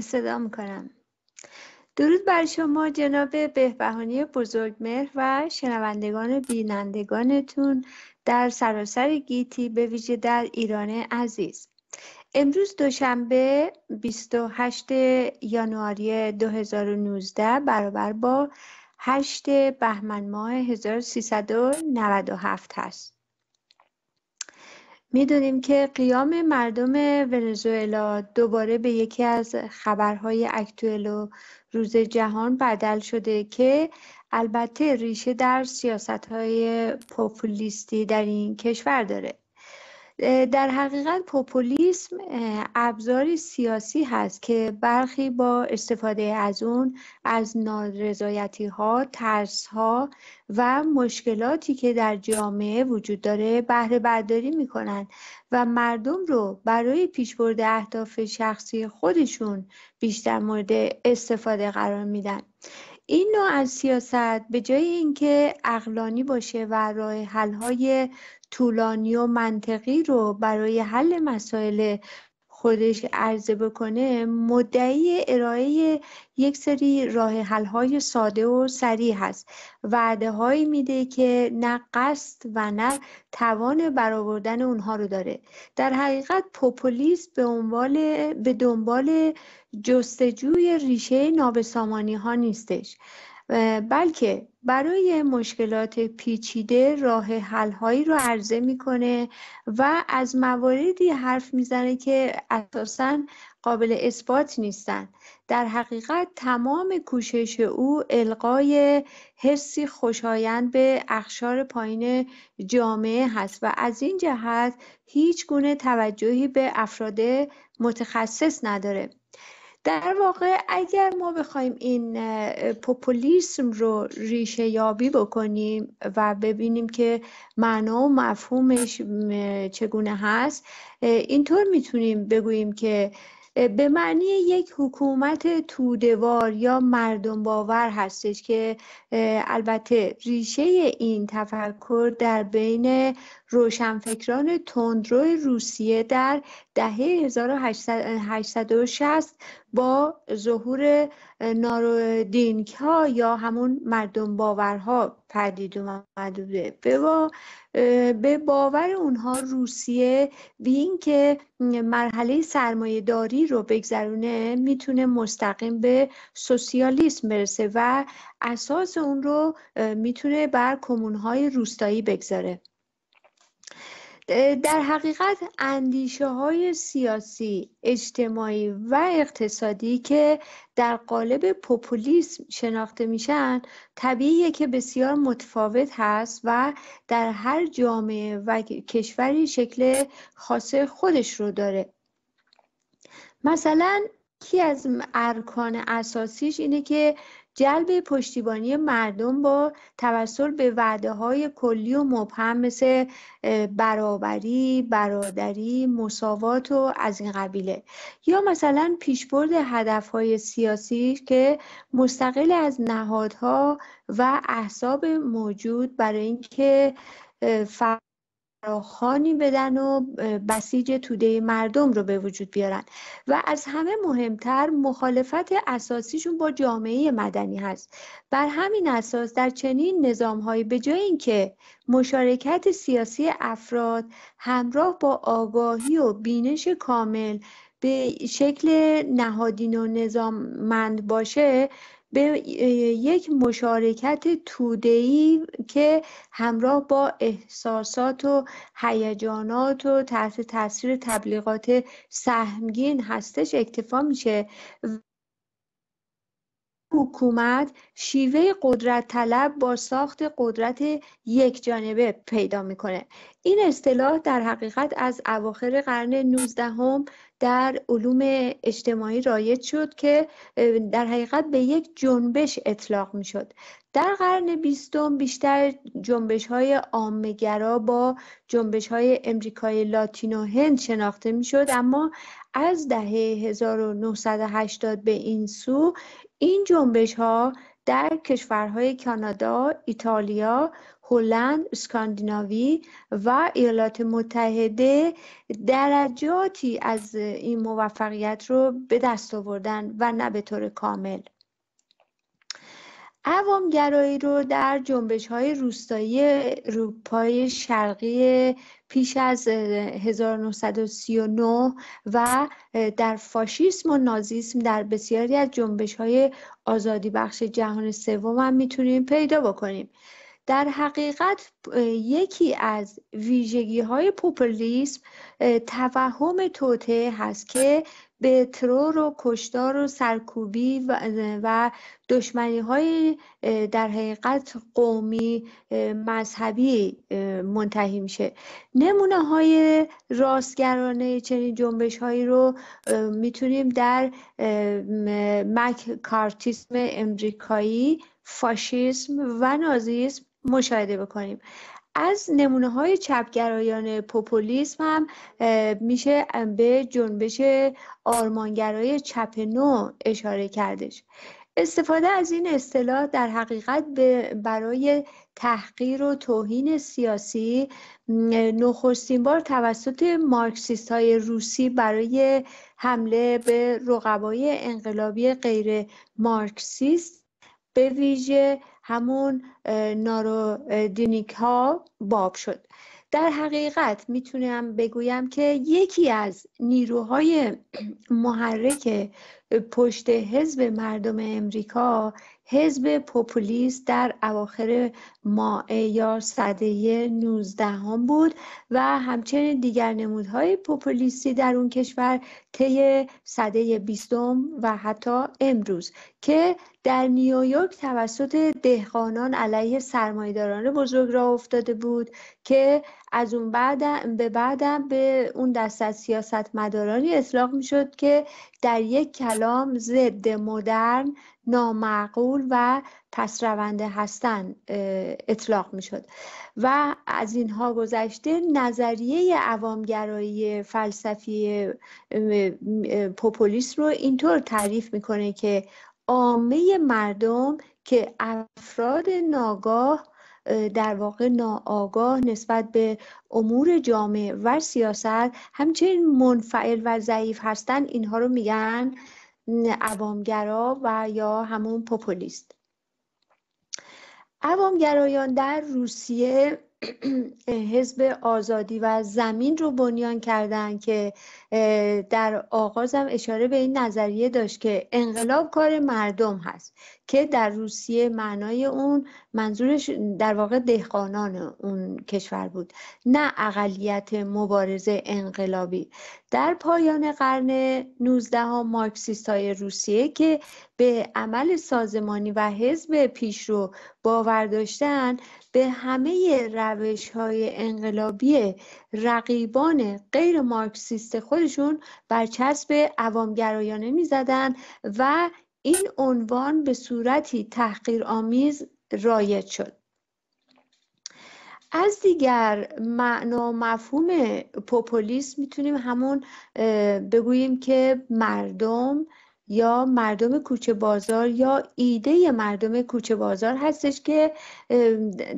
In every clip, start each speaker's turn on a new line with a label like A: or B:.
A: صدا میکنم درود بر شما جناب بهبهانی بزرگمهر و شنوندگان بینندگانتون در سراسر گیتی به ویژه در ایران عزیز امروز دوشنبه 28 یانواری 2019 برابر با 8 بهمن ماه 1397 هست میدونیم که قیام مردم ونزوئلا دوباره به یکی از خبرهای اکتوئل و روز جهان بدل شده که البته ریشه در سیاست های پوپولیستی در این کشور داره در حقیقت پوپولیسم ابزاری سیاسی هست که برخی با استفاده از اون از نارضایتی ها، ترس ها و مشکلاتی که در جامعه وجود داره بهره برداری میکنن و مردم رو برای پیشبرد اهداف شخصی خودشون بیشتر مورد استفاده قرار میدن این نوع از سیاست به جای اینکه اقلانی باشه و راه حل‌های طولانی و منطقی رو برای حل مسائل خودش عرضه بکنه مدعی ارائه یک سری راه حل‌های ساده و سریع هست وعده هایی میده که نه قصد و نه توان برآوردن اونها رو داره در حقیقت پوپولیس به دنبال به دنبال جستجوی ریشه نابسامانی ها نیستش بلکه برای مشکلات پیچیده راه هایی رو عرضه میکنه و از مواردی حرف میزنه که اساسا قابل اثبات نیستند در حقیقت تمام کوشش او القای حسی خوشایند به اخشار پایین جامعه هست و از این جهت هیچ گونه توجهی به افراد متخصص نداره در واقع اگر ما بخوایم این پوپولیسم رو ریشه یابی بکنیم و ببینیم که معنا و مفهومش چگونه هست اینطور میتونیم بگوییم که به معنی یک حکومت تودوار یا مردم باور هستش که البته ریشه این تفکر در بین روشنفکران تندرو روسیه در دهه 1860 با ظهور نارودینک ها یا همون مردم باورها پدید اومد بوده به باور اونها روسیه به که مرحله سرمایه داری رو بگذرونه میتونه مستقیم به سوسیالیسم برسه و اساس اون رو میتونه بر کمونهای روستایی بگذاره در حقیقت اندیشه های سیاسی، اجتماعی و اقتصادی که در قالب پوپولیسم شناخته میشن طبیعیه که بسیار متفاوت هست و در هر جامعه و کشوری شکل خاص خودش رو داره مثلا یکی از ارکان اساسیش اینه که جلب پشتیبانی مردم با توسل به وعده های کلی و مبهم مثل برابری، برادری، مساوات و از این قبیله یا مثلا پیشبرد هدف های سیاسی که مستقل از نهادها و احساب موجود برای اینکه فراخانی بدن و بسیج توده مردم رو به وجود بیارن و از همه مهمتر مخالفت اساسیشون با جامعه مدنی هست بر همین اساس در چنین هایی به جای اینکه مشارکت سیاسی افراد همراه با آگاهی و بینش کامل به شکل نهادین و مند باشه به یک مشارکت تودهی که همراه با احساسات و هیجانات و تحت تاثیر تبلیغات سهمگین هستش اکتفا میشه حکومت شیوه قدرت طلب با ساخت قدرت یک جانبه پیدا میکنه این اصطلاح در حقیقت از اواخر قرن 19 در علوم اجتماعی رایج شد که در حقیقت به یک جنبش اطلاق می شد در قرن بیستم بیشتر جنبش های آمگرا با جنبش های امریکای لاتین و هند شناخته می شد اما از دهه 1980 به این سو این جنبش ها در کشورهای کانادا، ایتالیا، هلند، اسکاندیناوی و ایالات متحده درجاتی از این موفقیت رو به دست آوردن و نه به طور کامل عوامگرایی رو در جنبش های روستایی اروپای شرقی پیش از 1939 و در فاشیسم و نازیسم در بسیاری از جنبش های آزادی بخش جهان سوم هم میتونیم پیدا بکنیم در حقیقت یکی از ویژگی های پوپولیسم توهم توته هست که به ترور و کشتار و سرکوبی و, دشمنی های در حقیقت قومی مذهبی منتهی میشه نمونه های راستگرانه چنین جنبش هایی رو میتونیم در کارتیسم امریکایی فاشیسم و نازیسم مشاهده بکنیم از نمونه های چپگرایان پوپولیسم هم میشه به جنبش آرمانگرای چپ نو اشاره کردش استفاده از این اصطلاح در حقیقت برای تحقیر و توهین سیاسی نخستین بار توسط مارکسیست های روسی برای حمله به رقبای انقلابی غیر مارکسیست به ویژه همون نارودینیک ها باب شد در حقیقت میتونم بگویم که یکی از نیروهای محرک پشت حزب مردم امریکا حزب پوپولیست در اواخر ماه یا صده 19 هم بود و همچنین دیگر نمودهای پوپولیستی در اون کشور طی صده 20 و حتی امروز که در نیویورک توسط دهقانان علیه سرمایداران بزرگ را افتاده بود که از اون بعد به بعدم به اون دست از سیاستمدارانی اطلاق میشد که در یک کلام ضد مدرن نامعقول و پس رونده هستن اطلاق میشد و از اینها گذشته نظریه عوامگرایی فلسفی پوپولیس رو اینطور تعریف میکنه که عامه مردم که افراد ناگاه در واقع ناآگاه نسبت به امور جامعه و سیاست همچنین منفعل و ضعیف هستن اینها رو میگن عوامگرا و یا همون پوپولیست عوامگرایان در روسیه حزب آزادی و زمین رو بنیان کردند که در آغازم اشاره به این نظریه داشت که انقلاب کار مردم هست که در روسیه معنای اون منظورش در واقع دهقانان اون کشور بود نه اقلیت مبارزه انقلابی در پایان قرن 19 ها مارکسیست های روسیه که به عمل سازمانی و حزب پیشرو باور داشتن به همه روش های انقلابی رقیبان غیر مارکسیست خود خودشون برچسب عوامگرایانه می‌زدند و این عنوان به صورتی تحقیرآمیز رایج شد از دیگر معنا مفهوم پوپولیسم میتونیم همون بگوییم که مردم یا مردم کوچه بازار یا ایده مردم کوچه بازار هستش که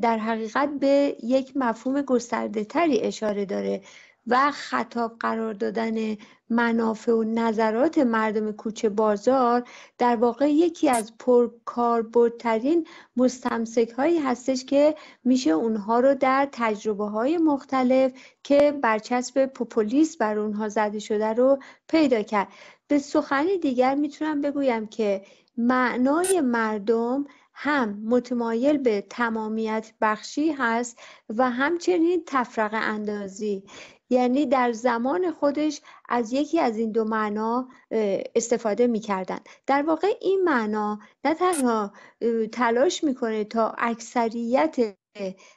A: در حقیقت به یک مفهوم گسترده تری اشاره داره و خطاب قرار دادن منافع و نظرات مردم کوچه بازار در واقع یکی از پرکاربردترین مستمسک هایی هستش که میشه اونها رو در تجربه های مختلف که برچسب پوپولیس بر اونها زده شده رو پیدا کرد به سخنی دیگر میتونم بگویم که معنای مردم هم متمایل به تمامیت بخشی هست و همچنین تفرق اندازی یعنی در زمان خودش از یکی از این دو معنا استفاده میکردن در واقع این معنا نه تنها تلاش میکنه تا اکثریت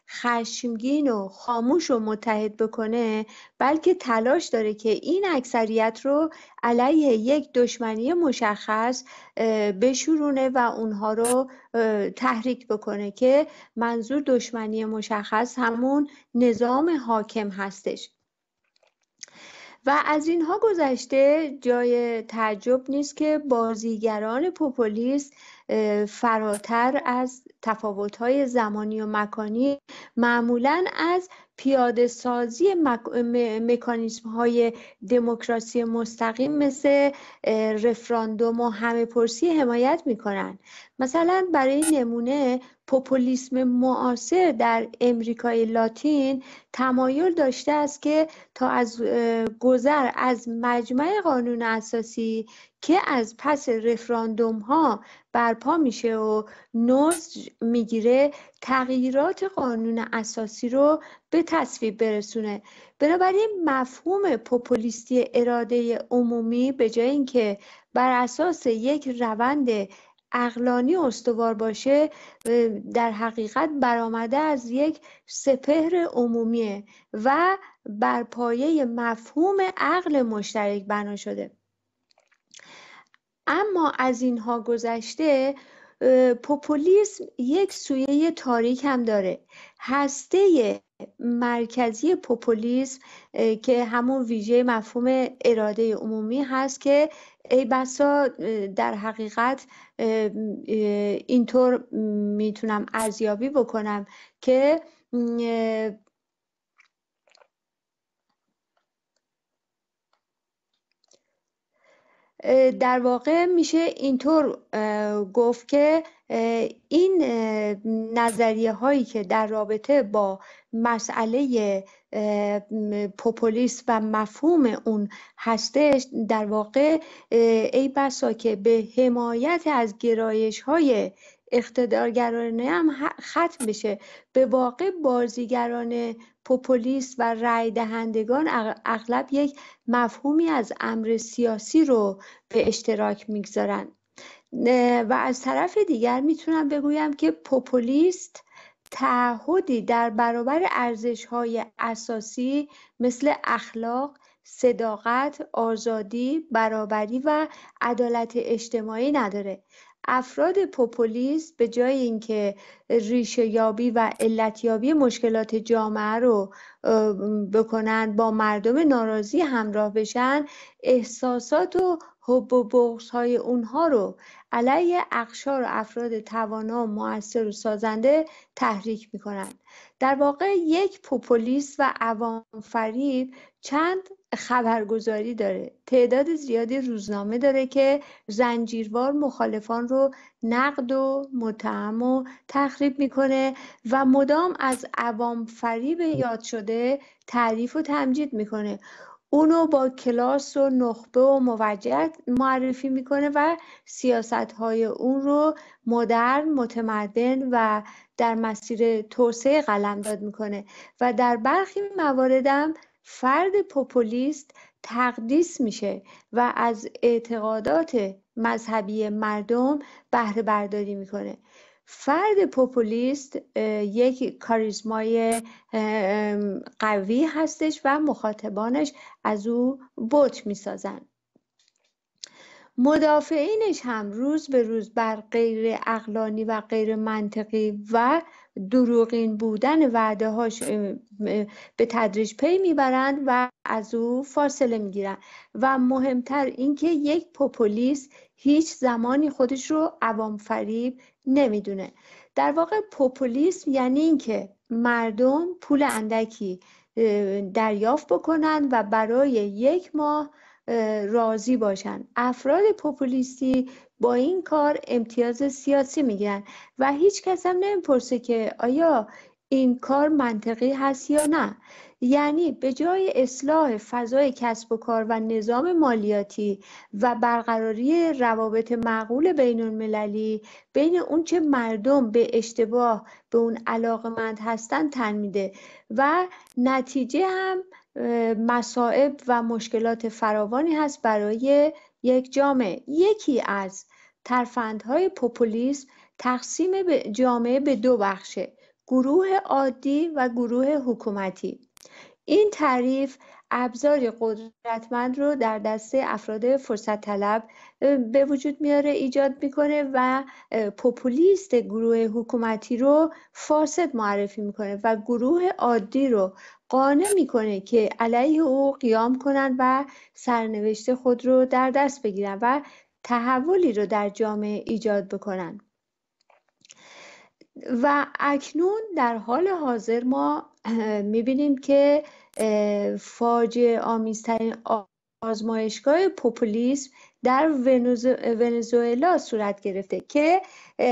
A: خشمگین و خاموش و متحد بکنه بلکه تلاش داره که این اکثریت رو علیه یک دشمنی مشخص بشورونه و اونها رو تحریک بکنه که منظور دشمنی مشخص همون نظام حاکم هستش و از اینها گذشته جای تعجب نیست که بازیگران پوپولیس فراتر از تفاوت‌های زمانی و مکانی معمولا از پیاده سازی مکانیزم های دموکراسی مستقیم مثل رفراندوم و همه پرسی حمایت کنن مثلا برای نمونه پوپولیسم معاصر در امریکای لاتین تمایل داشته است که تا از گذر از مجمع قانون اساسی که از پس رفراندوم ها برپا میشه و نوز میگیره تغییرات قانون اساسی رو به تصویب برسونه بنابراین مفهوم پوپولیستی اراده عمومی به جای اینکه بر اساس یک روند اقلانی استوار باشه در حقیقت برآمده از یک سپهر عمومی و بر پایه مفهوم عقل مشترک بنا شده اما از اینها گذشته پوپولیسم یک سویه تاریک هم داره هسته مرکزی پوپولیسم که همون ویژه مفهوم اراده عمومی هست که ای بسا در حقیقت اینطور میتونم ارزیابی بکنم که در واقع میشه اینطور گفت که این نظریه هایی که در رابطه با مسئله پوپولیس و مفهوم اون هستش در واقع ای بسا که به حمایت از گرایش های اقتدارگرانه هم ختم بشه به واقع بازیگران پوپولیست و رای دهندگان اغلب یک مفهومی از امر سیاسی رو به اشتراک میگذارن و از طرف دیگر میتونم بگویم که پوپولیست تعهدی در برابر ارزش های اساسی مثل اخلاق صداقت، آزادی، برابری و عدالت اجتماعی نداره افراد پوپولیست جای اینکه ریشه یابی و یابی مشکلات جامعه رو بکنند با مردم ناراضی همراه بشن احساسات و حب و بغض های اونها رو علیه اقشار و افراد توانا موثر و سازنده تحریک کنند در واقع یک پوپولیس و عوام فریب چند خبرگزاری داره تعداد زیادی روزنامه داره که زنجیروار مخالفان رو نقد و متهم و تخریب میکنه و مدام از عوام فریب یاد شده تعریف و تمجید میکنه اونو با کلاس و نخبه و موجهت معرفی میکنه و سیاست های اون رو مدرن متمدن و در مسیر توسعه قلمداد میکنه و در برخی مواردم فرد پوپولیست تقدیس میشه و از اعتقادات مذهبی مردم بهره برداری میکنه فرد پوپولیست یک کاریزمای قوی هستش و مخاطبانش از او بوت میسازند مدافعینش هم روز به روز بر غیر اقلانی و غیر منطقی و دروغین بودن وعده هاش به تدریج پی میبرند و از او فاصله میگیرند و مهمتر اینکه یک پوپولیست هیچ زمانی خودش رو عوام فریب نمیدونه در واقع پوپولیسم یعنی اینکه مردم پول اندکی دریافت بکنن و برای یک ماه راضی باشن افراد پوپولیستی با این کار امتیاز سیاسی میگن و هیچ کس هم نمیپرسه که آیا این کار منطقی هست یا نه یعنی به جای اصلاح فضای کسب و کار و نظام مالیاتی و برقراری روابط معقول بین المللی بین اون چه مردم به اشتباه به اون علاقمند هستن تن میده و نتیجه هم مصائب و مشکلات فراوانی هست برای یک جامعه یکی از ترفندهای پوپولیسم تقسیم جامعه به دو بخشه گروه عادی و گروه حکومتی این تعریف ابزاری قدرتمند رو در دسته افراد فرصت طلب به وجود میاره ایجاد میکنه و پوپولیست گروه حکومتی رو فاسد معرفی میکنه و گروه عادی رو قانع میکنه که علیه او قیام کنند و سرنوشت خود رو در دست بگیرن و تحولی رو در جامعه ایجاد بکنن و اکنون در حال حاضر ما میبینیم که فاجعه آمیزترین آزمایشگاه پوپولیسم در ونزوئلا صورت گرفته که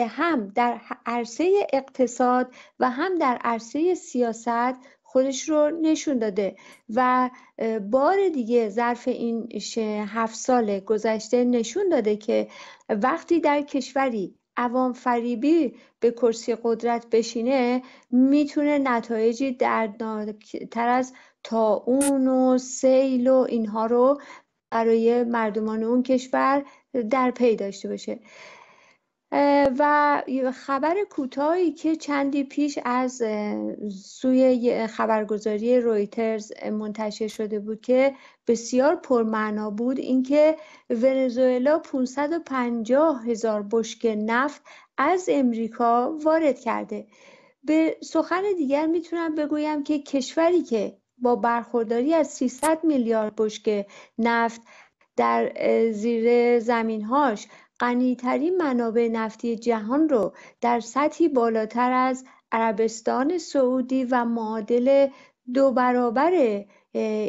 A: هم در عرصه اقتصاد و هم در عرصه سیاست خودش رو نشون داده و بار دیگه ظرف این هفت سال گذشته نشون داده که وقتی در کشوری عوام فریبی به کرسی قدرت بشینه میتونه نتایجی دردناکتر از اون و سیل و اینها رو برای مردمان اون کشور در پی داشته باشه و خبر کوتاهی که چندی پیش از سوی خبرگزاری رویترز منتشر شده بود که بسیار پرمعنا بود اینکه ونزوئلا 550 هزار بشک نفت از امریکا وارد کرده به سخن دیگر میتونم بگویم که کشوری که با برخورداری از 300 میلیارد بشک نفت در زیر زمینهاش غنیترین منابع نفتی جهان رو در سطحی بالاتر از عربستان سعودی و معادل دو برابر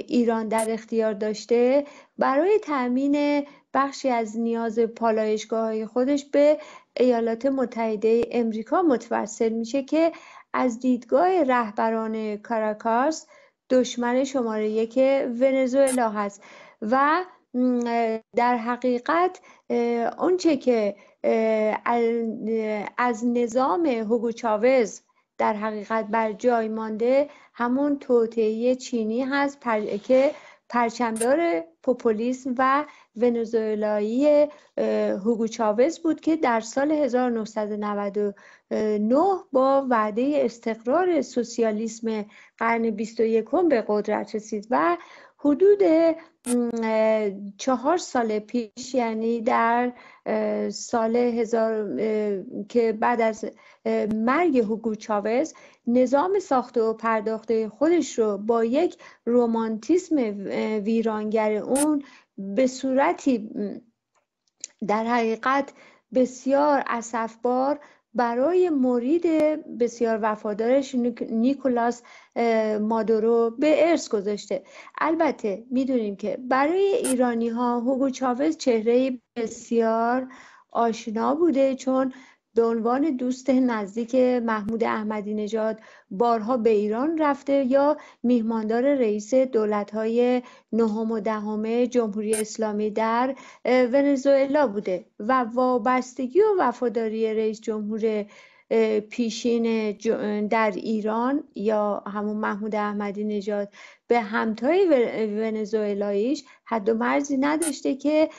A: ایران در اختیار داشته برای تامین. بخشی از نیاز پالایشگاه های خودش به ایالات متحده امریکا متوسل میشه که از دیدگاه رهبران کاراکاس دشمن شماره یک ونزوئلا هست و در حقیقت اونچه که از نظام هوگو چاوز در حقیقت بر جای مانده همون توطعه چینی هست که پرچمدار پوپولیسم و ونزوئلایی هوگو چاوز بود که در سال 1999 با وعده استقرار سوسیالیسم قرن 21 به قدرت رسید و حدود چهار سال پیش یعنی در سال هزار که بعد از مرگ هوگو چاوز نظام ساخته و پرداخته خودش رو با یک رومانتیسم ویرانگر اون به صورتی در حقیقت بسیار اصفبار برای مرید بسیار وفادارش نیکولاس مادورو به ارث گذاشته البته میدونیم که برای ایرانی ها هوگو چاوز چهره بسیار آشنا بوده چون به عنوان دوست نزدیک محمود احمدی نژاد بارها به ایران رفته یا میهماندار رئیس دولت‌های نهم و دهم جمهوری اسلامی در ونزوئلا بوده و وابستگی و وفاداری رئیس جمهور پیشین در ایران یا همون محمود احمدی نژاد به همتای ونزوئلاییش حد و مرزی نداشته که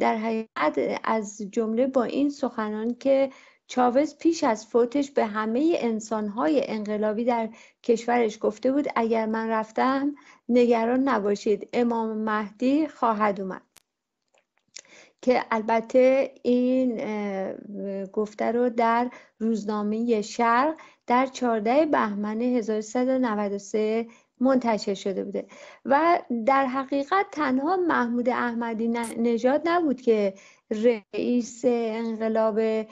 A: در حقیقت از جمله با این سخنان که چاوز پیش از فوتش به همه انسانهای انقلابی در کشورش گفته بود اگر من رفتم نگران نباشید امام مهدی خواهد اومد که البته این گفته رو در روزنامه شرق در 14 بهمن 1393 منتشر شده بوده و در حقیقت تنها محمود احمدی نژاد نبود که رئیس انقلاب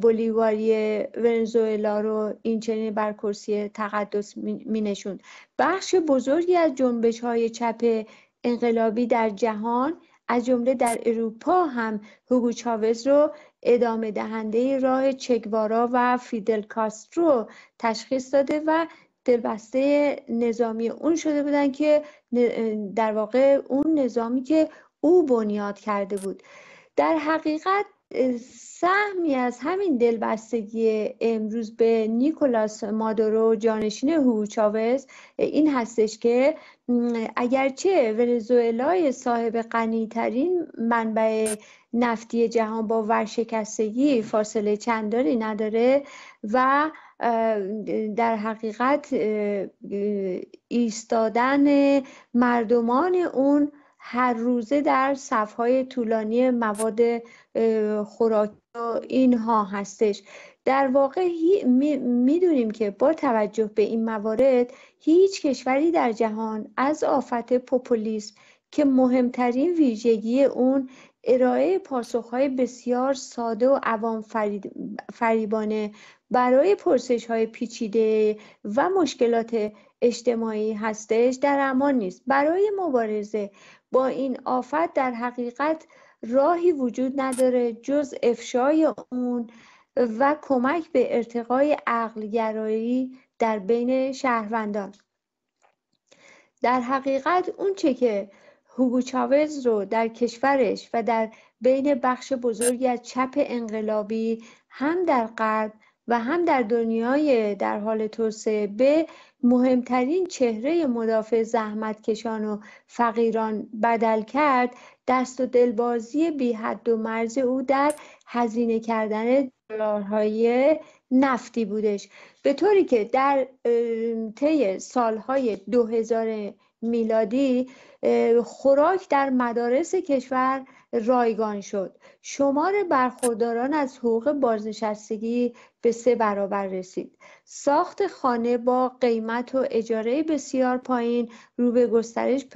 A: بولیواری ونزوئلا رو این چنین بر کرسی تقدس می نشون. بخش بزرگی از جنبش های چپ انقلابی در جهان از جمله در اروپا هم هوگو چاوز رو ادامه دهنده راه چکوارا و فیدل کاسترو تشخیص داده و دلبسته نظامی اون شده بودن که در واقع اون نظامی که او بنیاد کرده بود در حقیقت سهمی از همین دلبستگی امروز به نیکولاس مادورو جانشین هو چاوز این هستش که اگرچه ونزوئلای صاحب غنیترین منبع نفتی جهان با ورشکستگی فاصله چندانی نداره و در حقیقت ایستادن مردمان اون هر روزه در صفهای طولانی مواد خوراکی اینها هستش در واقع میدونیم که با توجه به این موارد هیچ کشوری در جهان از آفت پوپولیسم که مهمترین ویژگی اون ارائه پاسخهای بسیار ساده و عوام فریبانه برای پرسش های پیچیده و مشکلات اجتماعی هستش در امان نیست برای مبارزه با این آفت در حقیقت راهی وجود نداره جز افشای اون و کمک به ارتقای عقلگرایی در بین شهروندان در حقیقت اون چه که هوگو رو در کشورش و در بین بخش بزرگی از چپ انقلابی هم در غرب و هم در دنیای در حال توسعه به مهمترین چهره مدافع زحمتکشان و فقیران بدل کرد دست و دلبازی بی حد و مرز او در هزینه کردن دلارهای نفتی بودش به طوری که در طی سالهای 2000 میلادی خوراک در مدارس کشور رایگان شد شمار برخورداران از حقوق بازنشستگی به سه برابر رسید ساخت خانه با قیمت و اجاره بسیار پایین رو به گسترش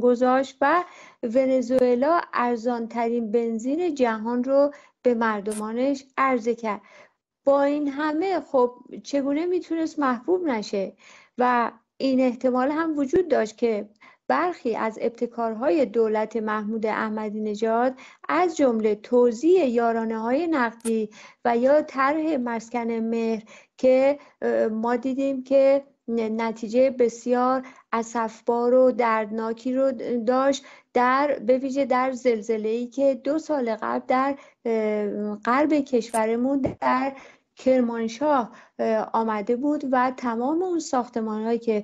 A: گذاشت و ونزوئلا ارزانترین بنزین جهان رو به مردمانش عرضه کرد با این همه خب چگونه میتونست محبوب نشه و این احتمال هم وجود داشت که برخی از ابتکارهای دولت محمود احمدی نژاد از جمله توزیع یارانه های نقدی و یا طرح مسکن مهر که ما دیدیم که نتیجه بسیار اسفبار و دردناکی رو داشت در به ویژه در زلزله ای که دو سال قبل در غرب کشورمون در کرمانشاه آمده بود و تمام اون ساختمان هایی که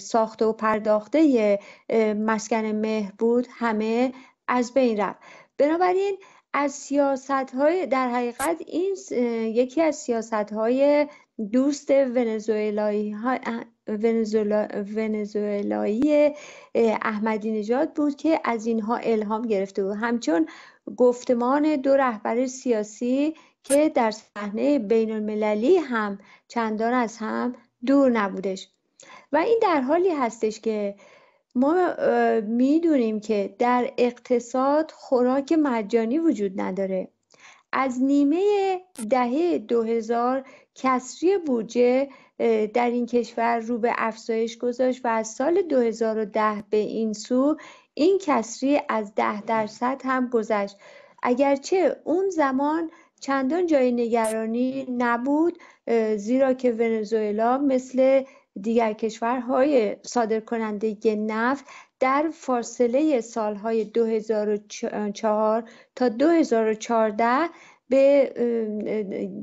A: ساخته و پرداخته مسکن مهر بود همه از بین رفت بنابراین از سیاست های در حقیقت این یکی از سیاست های دوست ونزوئلایی احمدی نژاد بود که از اینها الهام گرفته بود همچون گفتمان دو رهبر سیاسی که در صحنه بین المللی هم چندان از هم دور نبودش و این در حالی هستش که ما میدونیم که در اقتصاد خوراک مجانی وجود نداره از نیمه دهه 2000 کسری بودجه در این کشور رو به افزایش گذاشت و از سال 2010 به این سو این کسری از 10 درصد هم گذشت اگرچه اون زمان چندان جای نگرانی نبود زیرا که ونزوئلا مثل دیگر کشورهای صادرکننده کننده نفت در فاصله سالهای 2004 تا 2014 به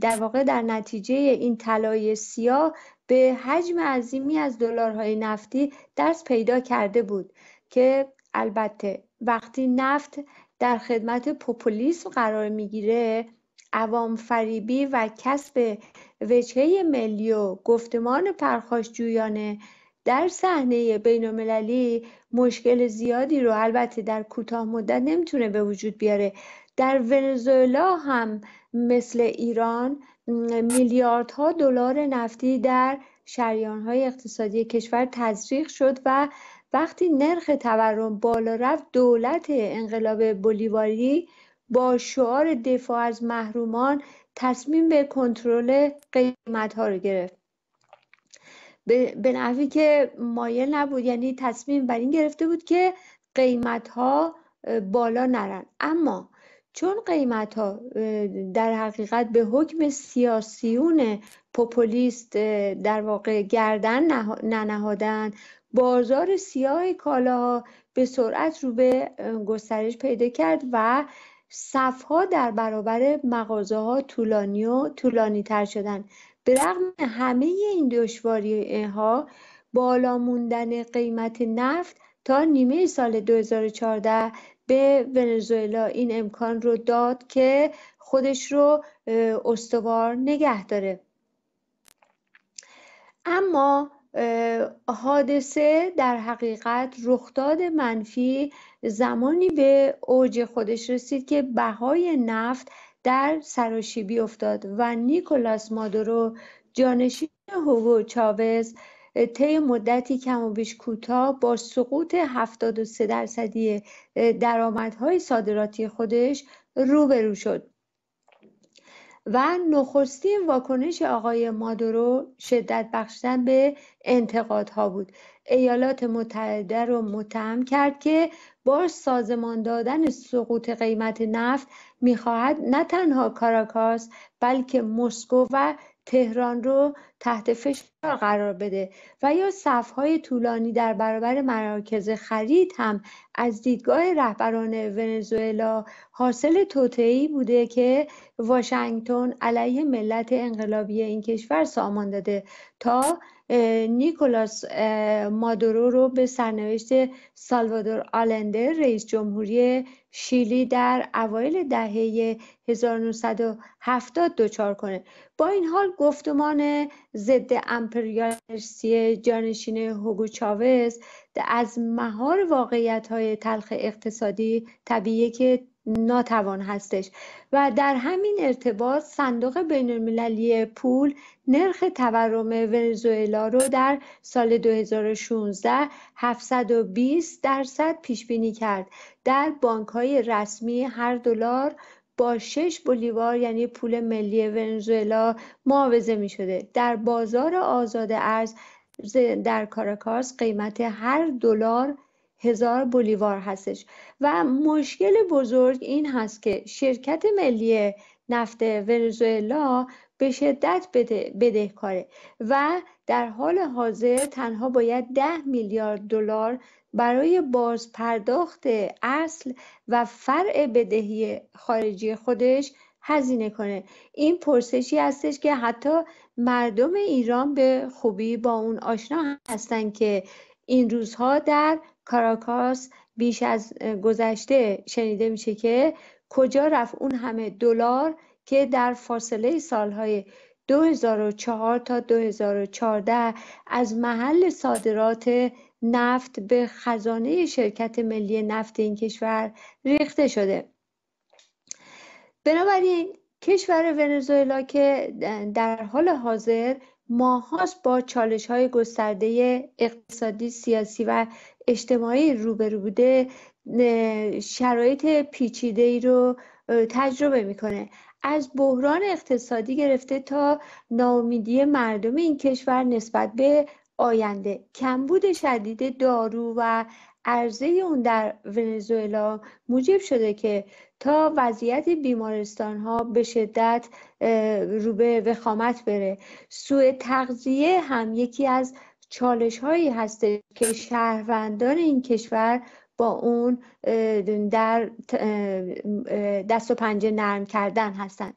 A: در واقع در نتیجه این طلای سیاه به حجم عظیمی از دلارهای نفتی دست پیدا کرده بود که البته وقتی نفت در خدمت پوپولیسم قرار میگیره عوام فریبی و کسب وجهه ملی و گفتمان پرخاشجویانه در صحنه المللی مشکل زیادی رو البته در کوتاه مدت نمیتونه به وجود بیاره در ونزوئلا هم مثل ایران میلیاردها دلار نفتی در های اقتصادی کشور تزریق شد و وقتی نرخ تورم بالا رفت دولت انقلاب بولیواری با شعار دفاع از محرومان تصمیم به کنترل قیمت ها رو گرفت به نحوی که مایل نبود یعنی تصمیم بر این گرفته بود که قیمت ها بالا نرن اما چون قیمت ها در حقیقت به حکم سیاسیون پوپولیست در واقع گردن ننهادن بازار سیاه کالاها به سرعت رو به گسترش پیدا کرد و صفها در برابر مغازه ها طولانی و طولانی تر شدن به رغم همه این دشواری ها بالا موندن قیمت نفت تا نیمه سال 2014 به ونزوئلا این امکان رو داد که خودش رو استوار نگه داره اما حادثه در حقیقت رخداد منفی زمانی به اوج خودش رسید که بهای نفت در سراشیبی افتاد و نیکولاس مادورو جانشین هوو چاوز طی مدتی کم و بیش کوتاه با سقوط 73 درصدی درآمدهای صادراتی خودش روبرو شد و نخستین واکنش آقای مادورو شدت بخشیدن به انتقادها بود ایالات متحده رو متهم کرد که با سازمان دادن سقوط قیمت نفت میخواهد نه تنها کاراکاس بلکه مسکو و تهران رو تحت فشار قرار بده و یا صفهای طولانی در برابر مراکز خرید هم از دیدگاه رهبران ونزوئلا حاصل توطعی بوده که واشنگتن علیه ملت انقلابی این کشور سامان داده تا نیکولاس مادورو رو به سرنوشت سالوادور آلنده رئیس جمهوری شیلی در اوایل دهه 1970 دچار کنه با این حال گفتمان ضد امپریالیستی جانشین هوگو چاوز از مهار واقعیت های تلخ اقتصادی طبیعیه که ناتوان هستش و در همین ارتباط صندوق بین المللی پول نرخ تورم ونزوئلا رو در سال 2016 720 درصد پیش بینی کرد در بانک های رسمی هر دلار با 6 بولیوار یعنی پول ملی ونزوئلا معاوضه می شده در بازار آزاد ارز در کاراکاس قیمت هر دلار هزار بولیوار هستش و مشکل بزرگ این هست که شرکت ملی نفت ونزوئلا به شدت بده، بدهکاره و در حال حاضر تنها باید 10 میلیارد دلار برای باز پرداخت اصل و فرع بدهی خارجی خودش هزینه کنه این پرسشی هستش که حتی مردم ایران به خوبی با اون آشنا هستن که این روزها در کاراکاس بیش از گذشته شنیده میشه که کجا رفت اون همه دلار که در فاصله سالهای 2004 تا 2014 از محل صادرات نفت به خزانه شرکت ملی نفت این کشور ریخته شده بنابراین کشور ونزوئلا که در حال حاضر ماهاست با چالش های گسترده اقتصادی، سیاسی و اجتماعی روبرو بوده شرایط پیچیده ای رو تجربه میکنه از بحران اقتصادی گرفته تا ناامیدی مردم این کشور نسبت به آینده کمبود شدید دارو و عرضه اون در ونزوئلا موجب شده که تا وضعیت بیمارستان ها به شدت رو به وخامت بره سوء تغذیه هم یکی از چالش هایی هست که شهروندان این کشور با اون در دست و پنجه نرم کردن هستن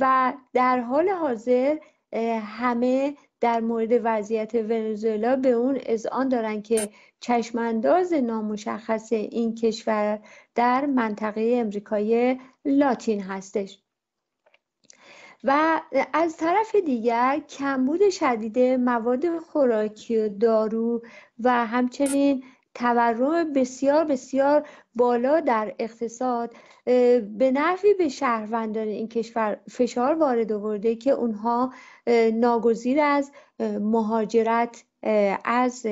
A: و در حال حاضر همه در مورد وضعیت ونزوئلا به اون آن دارن که چشمانداز نامشخص این کشور در منطقه امریکای لاتین هستش و از طرف دیگر کمبود شدید مواد خوراکی و دارو و همچنین تورم بسیار بسیار بالا در اقتصاد به نفعی به شهروندان این کشور فشار وارد آورده که اونها ناگزیر از مهاجرت از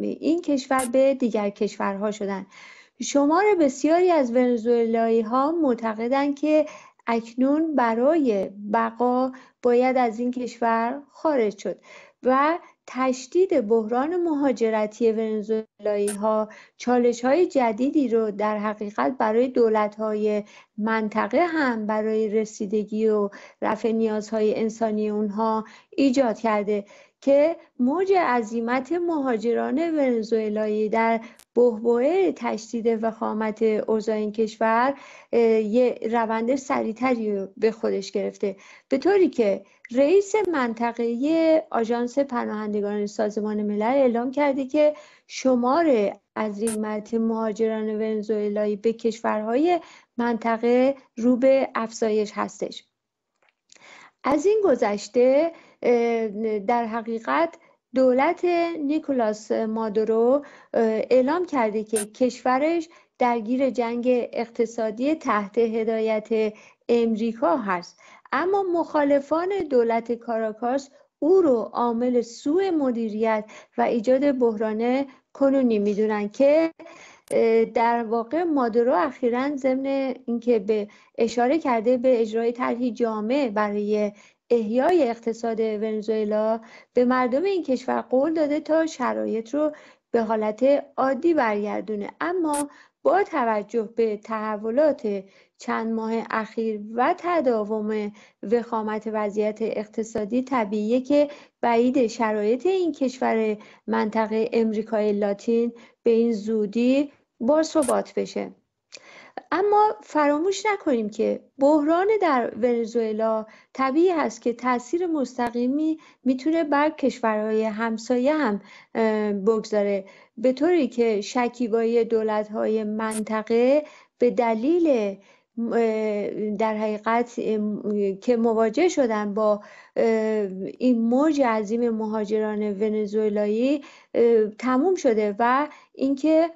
A: این کشور به دیگر کشورها شدن شمار بسیاری از ونزوئلایی ها معتقدند که اکنون برای بقا باید از این کشور خارج شد و تشدید بحران مهاجرتی چالش های جدیدی رو در حقیقت برای دولت های منطقه هم برای رسیدگی و رفع نیازهای انسانی اونها ایجاد کرده که موج عظیمت مهاجران ونزوئلایی در بهبوه تشدید وخامت اوضاع این کشور یه روند سریعتری به خودش گرفته به طوری که رئیس منطقه آژانس پناهندگان سازمان ملل اعلام کرده که شمار عظیمت مهاجران ونزوئلایی به کشورهای منطقه رو به افزایش هستش از این گذشته در حقیقت دولت نیکولاس مادورو اعلام کرده که کشورش درگیر جنگ اقتصادی تحت هدایت امریکا هست اما مخالفان دولت کاراکاس او رو عامل سوء مدیریت و ایجاد بحران کنونی میدونن که در واقع مادرو اخیرا ضمن اینکه به اشاره کرده به اجرای طرحی جامع برای احیای اقتصاد ونزوئلا به مردم این کشور قول داده تا شرایط رو به حالت عادی برگردونه اما با توجه به تحولات چند ماه اخیر و تداوم وخامت وضعیت اقتصادی طبیعیه که بعید شرایط این کشور منطقه امریکای لاتین به این زودی ثبات بشه اما فراموش نکنیم که بحران در ونزوئلا طبیعی هست که تاثیر مستقیمی میتونه بر کشورهای همسایه هم بگذاره به طوری که شکیبایی دولتهای منطقه به دلیل در حقیقت که مواجه شدن با این موج عظیم مهاجران ونزوئلایی تموم شده و اینکه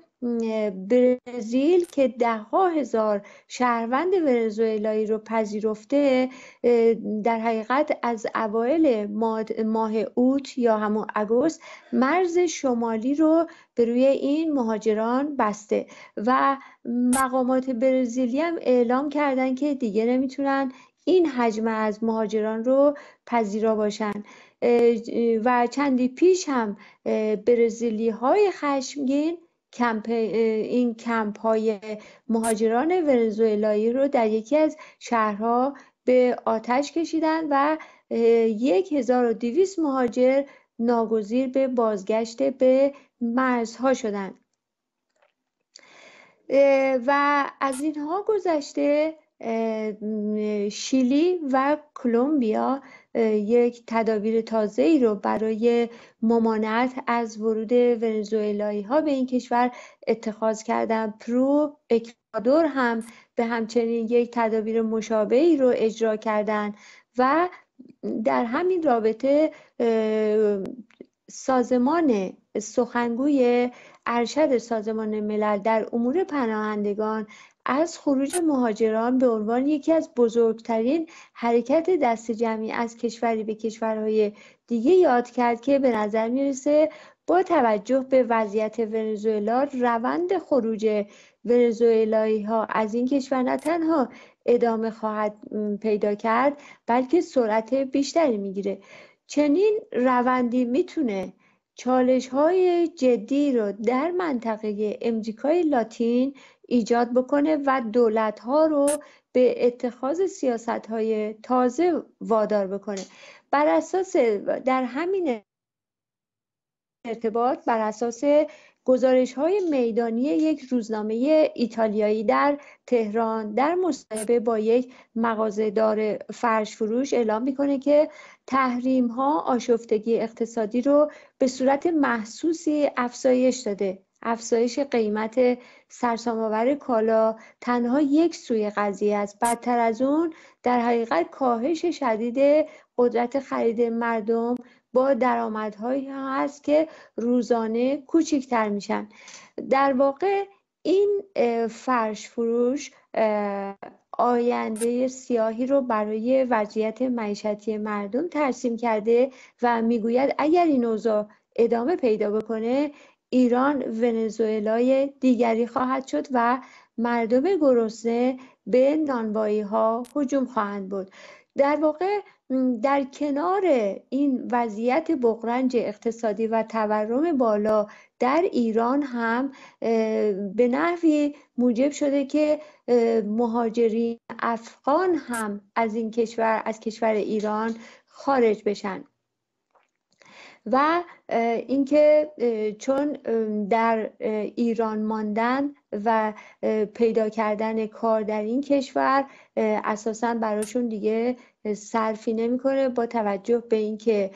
A: برزیل که ده ها هزار شهروند ونزوئلایی رو پذیرفته در حقیقت از اوایل ماه اوت یا همون اگست مرز شمالی رو به روی این مهاجران بسته و مقامات برزیلی هم اعلام کردن که دیگه نمیتونن این حجم از مهاجران رو پذیرا باشن و چندی پیش هم برزیلی های خشمگین کمپ این کمپ های مهاجران ونزوئلایی رو در یکی از شهرها به آتش کشیدن و 1200 مهاجر ناگزیر به بازگشت به مرزها شدند و از اینها گذشته شیلی و کلمبیا یک تدابیر تازه ای رو برای ممانعت از ورود ونزوئلایی ها به این کشور اتخاذ کردن پرو اکوادور هم به همچنین یک تدابیر مشابهی رو اجرا کردن و در همین رابطه سازمان سخنگوی ارشد سازمان ملل در امور پناهندگان از خروج مهاجران به عنوان یکی از بزرگترین حرکت دست جمعی از کشوری به کشورهای دیگه یاد کرد که به نظر میرسه با توجه به وضعیت ونزوئلا روند خروج ونزوئلایی ها از این کشور نه تنها ادامه خواهد پیدا کرد بلکه سرعت بیشتری میگیره چنین روندی میتونه چالش های جدی رو در منطقه امریکای لاتین ایجاد بکنه و دولت ها رو به اتخاذ سیاست های تازه وادار بکنه بر اساس در همین ارتباط بر اساس گزارش های میدانی یک روزنامه ایتالیایی در تهران در مصاحبه با یک مغازهدار فرش فروش اعلام میکنه که تحریم ها آشفتگی اقتصادی رو به صورت محسوسی افزایش داده افزایش قیمت سرسامآور کالا تنها یک سوی قضیه است بدتر از اون در حقیقت کاهش شدید قدرت خرید مردم با درآمدهایی هست که روزانه کوچکتر میشن در واقع این فرش فروش آینده سیاهی رو برای وضعیت معیشتی مردم ترسیم کرده و میگوید اگر این اوضاع ادامه پیدا بکنه ایران ونزوئلای دیگری خواهد شد و مردم گرسنه به نانوایی ها هجوم خواهند بود در واقع در کنار این وضعیت بغرنج اقتصادی و تورم بالا در ایران هم به نحوی موجب شده که مهاجرین افغان هم از این کشور از کشور ایران خارج بشن و اینکه چون در ایران ماندن و پیدا کردن کار در این کشور اساسا براشون دیگه صرفی نمیکنه با توجه به اینکه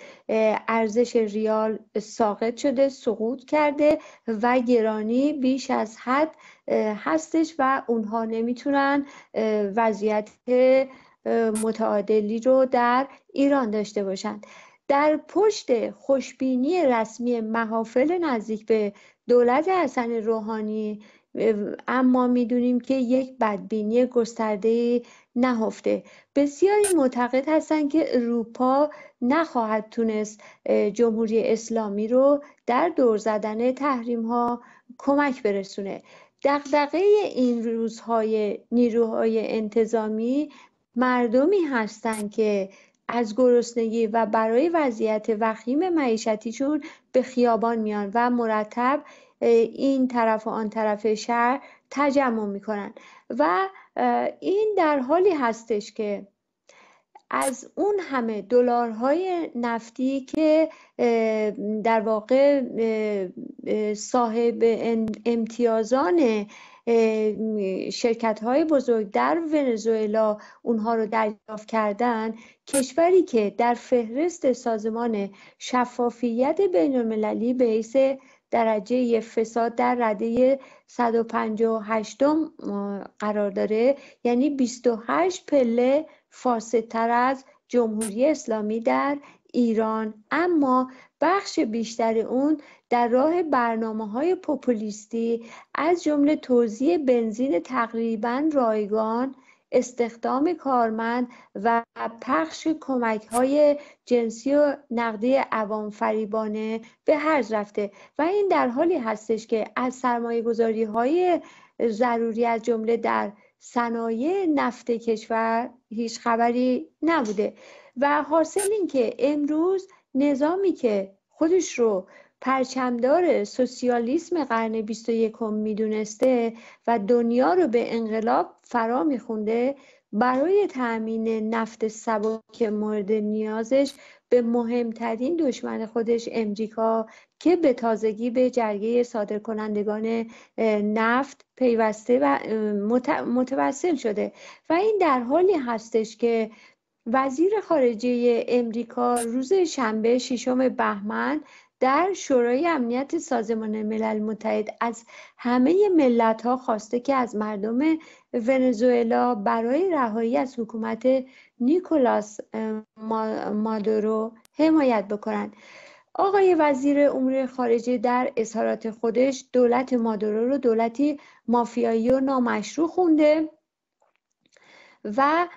A: ارزش ریال ساقط شده سقوط کرده و گرانی بیش از حد هستش و اونها نمیتونن وضعیت متعادلی رو در ایران داشته باشند در پشت خوشبینی رسمی محافل نزدیک به دولت حسن روحانی اما میدونیم که یک بدبینی گسترده نهفته بسیاری معتقد هستند که اروپا نخواهد تونست جمهوری اسلامی رو در دور زدن تحریم ها کمک برسونه دقدقه این روزهای نیروهای انتظامی مردمی هستند که از گرسنگی و برای وضعیت وخیم معیشتیشون به خیابان میان و مرتب این طرف و آن طرف شهر تجمع میکنن و این در حالی هستش که از اون همه دلارهای نفتی که در واقع صاحب امتیازان شرکت های بزرگ در ونزوئلا اونها رو دریافت کردن کشوری که در فهرست سازمان شفافیت بین به حیث درجه فساد در رده 158 قرار داره یعنی 28 پله فاسدتر از جمهوری اسلامی در ایران اما بخش بیشتر اون در راه برنامه های پوپولیستی از جمله توزیع بنزین تقریبا رایگان استخدام کارمند و پخش کمک های جنسی و نقدی عوام فریبانه به هر رفته و این در حالی هستش که از سرمایه گذاری های ضروری از جمله در صنایع نفت کشور هیچ خبری نبوده و حاصل این که امروز نظامی که خودش رو پرچمدار سوسیالیسم قرن 21 میدونسته و دنیا رو به انقلاب فرا میخونده برای تأمین نفت سبک مورد نیازش به مهمترین دشمن خودش امریکا که به تازگی به جرگه صادرکنندگان نفت پیوسته و متوسل شده و این در حالی هستش که وزیر خارجه امریکا روز شنبه ششم بهمن در شورای امنیت سازمان ملل متحد از همه ملت ها خواسته که از مردم ونزوئلا برای رهایی از حکومت نیکولاس مادورو حمایت بکنند. آقای وزیر امور خارجه در اظهارات خودش دولت مادورو رو دولتی مافیایی و نامشروع خونده و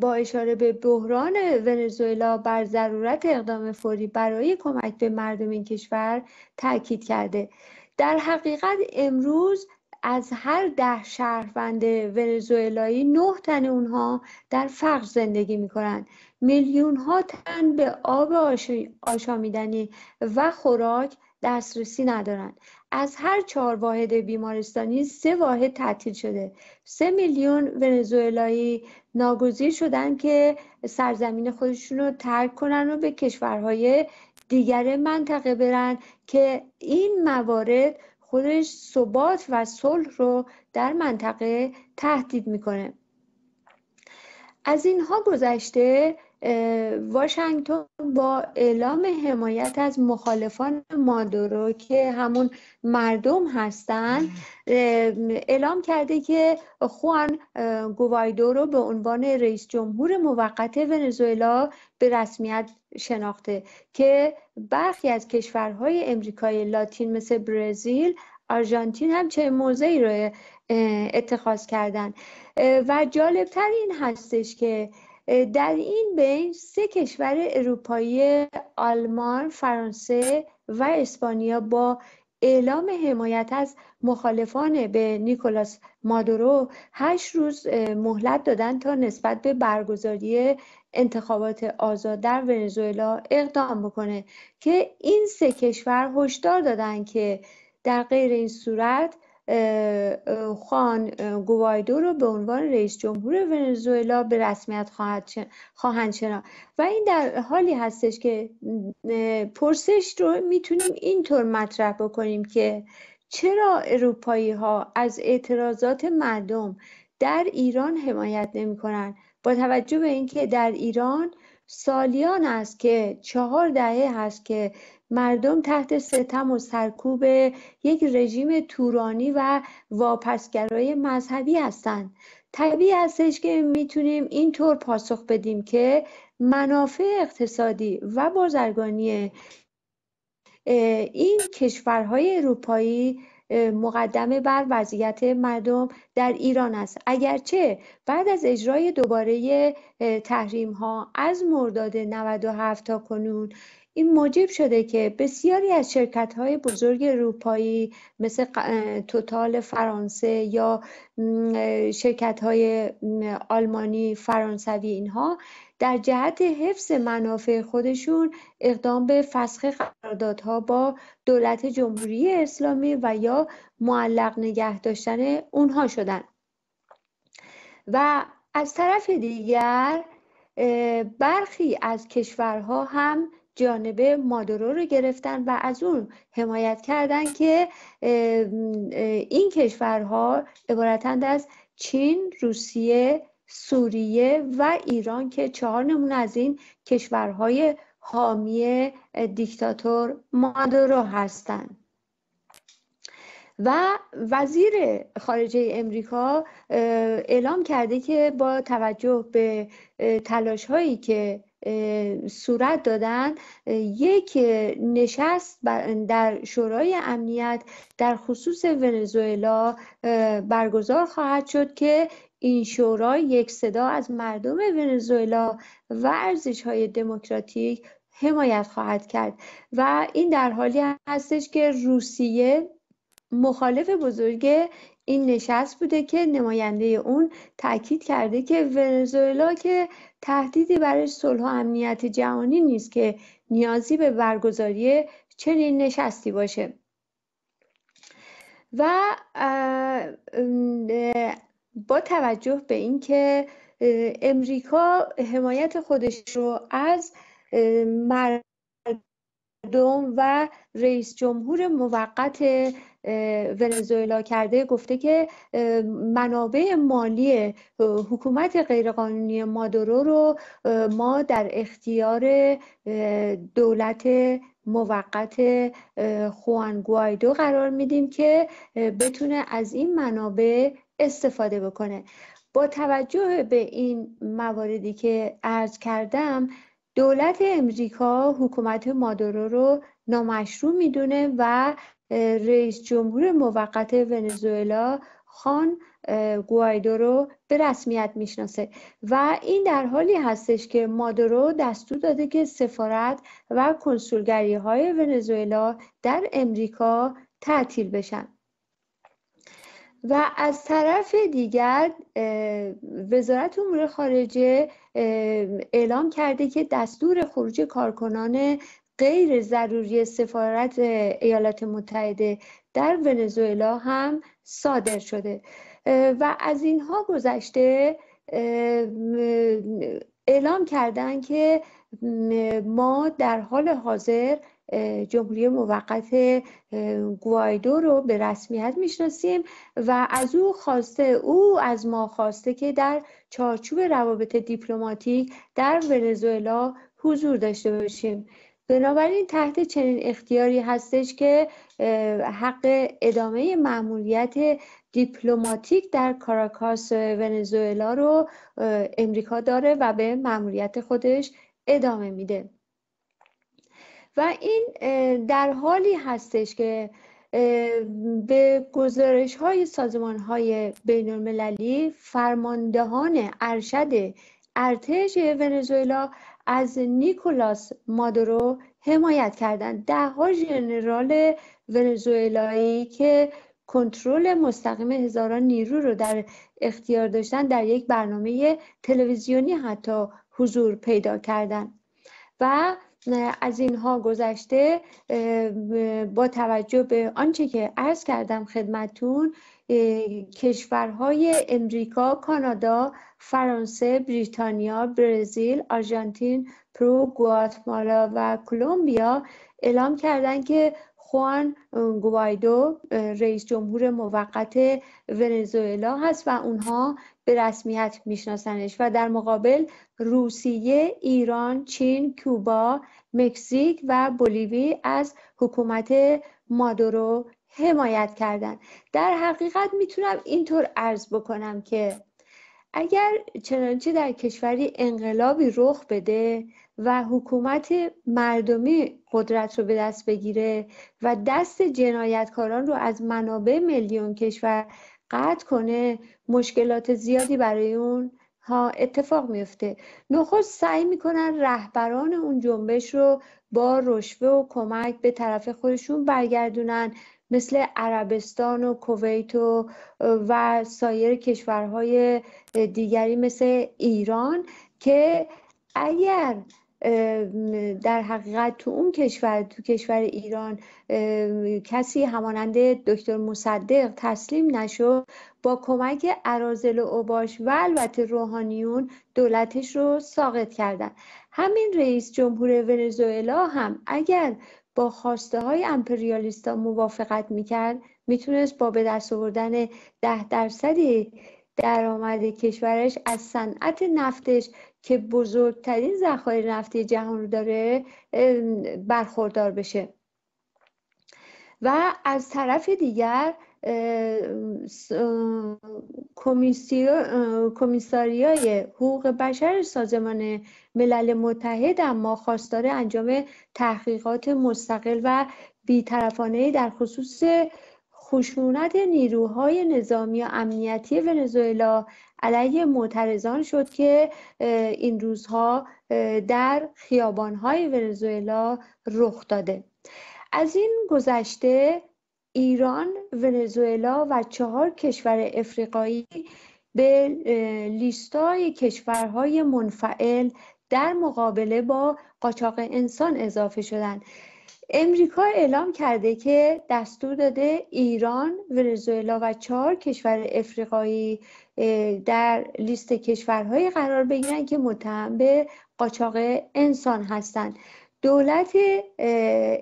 A: با اشاره به بحران ونزوئلا بر ضرورت اقدام فوری برای کمک به مردم این کشور تاکید کرده در حقیقت امروز از هر ده شهروند ونزوئلایی نه تن اونها در فقر زندگی میکنند میلیون ها تن به آب آشامیدنی و خوراک دسترسی ندارند از هر چهار واحد بیمارستانی سه واحد تعطیل شده سه میلیون ونزوئلایی ناگزیر شدن که سرزمین خودشون رو ترک کنن و به کشورهای دیگر منطقه برن که این موارد خودش ثبات و صلح رو در منطقه تهدید میکنه از اینها گذشته واشنگتن با اعلام حمایت از مخالفان مادورو که همون مردم هستن، اعلام کرده که خوان گوایدو رو به عنوان رئیس جمهور موقت ونزوئلا به رسمیت شناخته که برخی از کشورهای امریکای لاتین مثل برزیل آرژانتین هم چه موضعی رو اتخاذ کردن و جالبتر این هستش که در این بین سه کشور اروپایی آلمان، فرانسه و اسپانیا با اعلام حمایت از مخالفان به نیکولاس مادورو هشت روز مهلت دادن تا نسبت به برگزاری انتخابات آزاد در ونزوئلا اقدام بکنه که این سه کشور هشدار دادن که در غیر این صورت خان گوایدو رو به عنوان رئیس جمهور ونزوئلا به رسمیت خواهند چرا و این در حالی هستش که پرسش رو میتونیم اینطور مطرح بکنیم که چرا اروپایی ها از اعتراضات مردم در ایران حمایت نمی با توجه به اینکه در ایران سالیان است که چهار دهه هست که مردم تحت ستم و سرکوب یک رژیم تورانی و واپسگرای مذهبی هستند طبیعی هستش که میتونیم اینطور پاسخ بدیم که منافع اقتصادی و بازرگانی این کشورهای اروپایی مقدمه بر وضعیت مردم در ایران است اگرچه بعد از اجرای دوباره تحریم ها از مرداد 97 تا کنون این موجب شده که بسیاری از شرکت های بزرگ اروپایی مثل توتال فرانسه یا شرکت های آلمانی فرانسوی اینها در جهت حفظ منافع خودشون اقدام به فسخ قراردادها با دولت جمهوری اسلامی و یا معلق نگه داشتن اونها شدن و از طرف دیگر برخی از کشورها هم جانبه مادورو رو گرفتن و از اون حمایت کردن که این کشورها عبارتند از چین، روسیه، سوریه و ایران که چهار نمونه از این کشورهای حامی دیکتاتور مادورو هستند. و وزیر خارجه امریکا اعلام کرده که با توجه به تلاش هایی که صورت دادن یک نشست در شورای امنیت در خصوص ونزوئلا برگزار خواهد شد که این شورا یک صدا از مردم ونزوئلا و ارزش های دموکراتیک حمایت خواهد کرد و این در حالی هستش که روسیه مخالف بزرگ این نشست بوده که نماینده اون تاکید کرده که ونزوئلا که تهدیدی برای صلح و امنیت جهانی نیست که نیازی به برگزاری چنین نشستی باشه و با توجه به اینکه امریکا حمایت خودش رو از مردم مردم و رئیس جمهور موقت ونزوئلا کرده گفته که منابع مالی حکومت غیرقانونی مادورو رو ما در اختیار دولت موقت خوان گوایدو قرار میدیم که بتونه از این منابع استفاده بکنه با توجه به این مواردی که عرض کردم دولت امریکا حکومت مادورو رو نامشروع میدونه و رئیس جمهور موقت ونزوئلا خان گوایدو رو به رسمیت میشناسه و این در حالی هستش که مادورو دستور داده که سفارت و کنسولگری های ونزوئلا در امریکا تعطیل بشن و از طرف دیگر وزارت امور خارجه اعلام کرده که دستور خروج کارکنان غیر ضروری سفارت ایالات متحده در ونزوئلا هم صادر شده و از اینها گذشته اعلام کردن که ما در حال حاضر جمهوری موقت گوایدو رو به رسمیت میشناسیم و از او خواسته او از ما خواسته که در چارچوب روابط دیپلماتیک در ونزوئلا حضور داشته باشیم بنابراین تحت چنین اختیاری هستش که حق ادامه معمولیت دیپلماتیک در کاراکاس ونزوئلا رو امریکا داره و به معمولیت خودش ادامه میده و این در حالی هستش که به گزارش های سازمان های بین المللی فرماندهان ارشد ارتش ونزوئلا از نیکولاس مادورو حمایت کردند دهها ژنرال ونزوئلایی که کنترل مستقیم هزاران نیرو رو در اختیار داشتن در یک برنامه تلویزیونی حتی حضور پیدا کردند و از اینها گذشته با توجه به آنچه که عرض کردم خدمتون کشورهای امریکا، کانادا، فرانسه، بریتانیا، برزیل، آرژانتین، پرو، گواتمالا و کلمبیا اعلام کردند که خوان گوایدو رئیس جمهور موقت ونزوئلا هست و اونها به رسمیت میشناسنش و در مقابل روسیه، ایران، چین، کوبا، مکزیک و بولیوی از حکومت مادورو حمایت کردن در حقیقت میتونم اینطور عرض بکنم که اگر چنانچه در کشوری انقلابی رخ بده و حکومت مردمی قدرت رو به دست بگیره و دست جنایتکاران رو از منابع میلیون کشور قطع کنه مشکلات زیادی برای اون ها اتفاق میفته نخست سعی میکنن رهبران اون جنبش رو با رشوه و کمک به طرف خودشون برگردونن مثل عربستان و کویت و, و سایر کشورهای دیگری مثل ایران که اگر در حقیقت تو اون کشور تو کشور ایران کسی همانند دکتر مصدق تسلیم نشد با کمک ارازل و اوباش و البته روحانیون دولتش رو ساقط کردن همین رئیس جمهور ونزوئلا هم اگر با خواسته های امپریالیستا موافقت میکرد میتونست با به دست آوردن ده درصدی درآمد کشورش از صنعت نفتش که بزرگترین ذخایر نفتی جهان رو داره برخوردار بشه و از طرف دیگر کمیساریای حقوق بشر سازمان ملل متحد اما خواستار انجام تحقیقات مستقل و بیطرفانه در خصوص خشونت نیروهای نظامی و امنیتی ونزوئلا علیه معترضان شد که این روزها در خیابانهای ونزوئلا رخ داده از این گذشته ایران، ونزوئلا و چهار کشور افریقایی به لیستای کشورهای منفعل در مقابله با قاچاق انسان اضافه شدند امریکا اعلام کرده که دستور داده ایران، ونزوئلا و چهار کشور افریقایی در لیست کشورهایی قرار بگیرن که متهم به قاچاق انسان هستند. دولت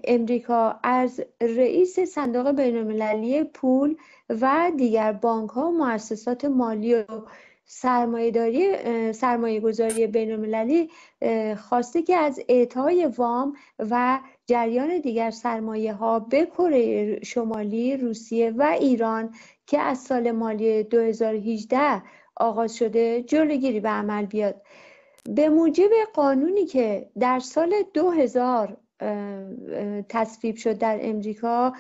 A: امریکا از رئیس صندوق بینالمللی پول و دیگر بانک ها و مؤسسات مالی و سرمایه گذاری بین خواسته که از اعطای وام و جریان دیگر سرمایه ها به کره شمالی روسیه و ایران که از سال مالی 2018 آغاز شده جلوگیری به عمل بیاد به موجب قانونی که در سال 2000 تصویب شد در امریکا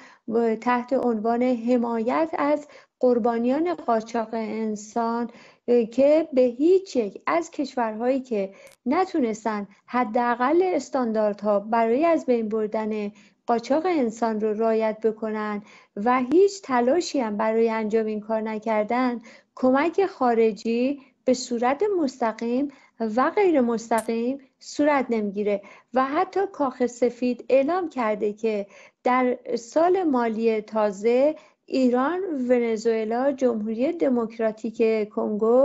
A: تحت عنوان حمایت از قربانیان قاچاق انسان که به هیچ یک از کشورهایی که نتونستن حداقل استانداردها برای از بین بردن قاچاق انسان رو رایت بکنن و هیچ تلاشی هم برای انجام این کار نکردن کمک خارجی به صورت مستقیم و غیر مستقیم صورت نمیگیره و حتی کاخ سفید اعلام کرده که در سال مالی تازه ایران، ونزوئلا، جمهوری دموکراتیک کنگو،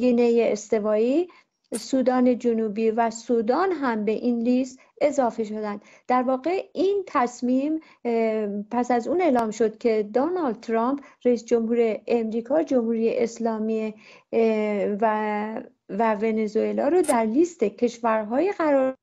A: گینه استوایی، سودان جنوبی و سودان هم به این لیست اضافه شدند در واقع این تصمیم پس از اون اعلام شد که دانالد ترامپ رئیس جمهور امریکا جمهوری اسلامی و و ونزوئلا رو در لیست کشورهای قرار